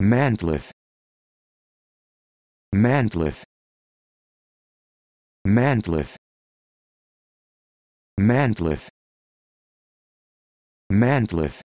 Mantleth Mantleth Mantleth Mantleth Mantleth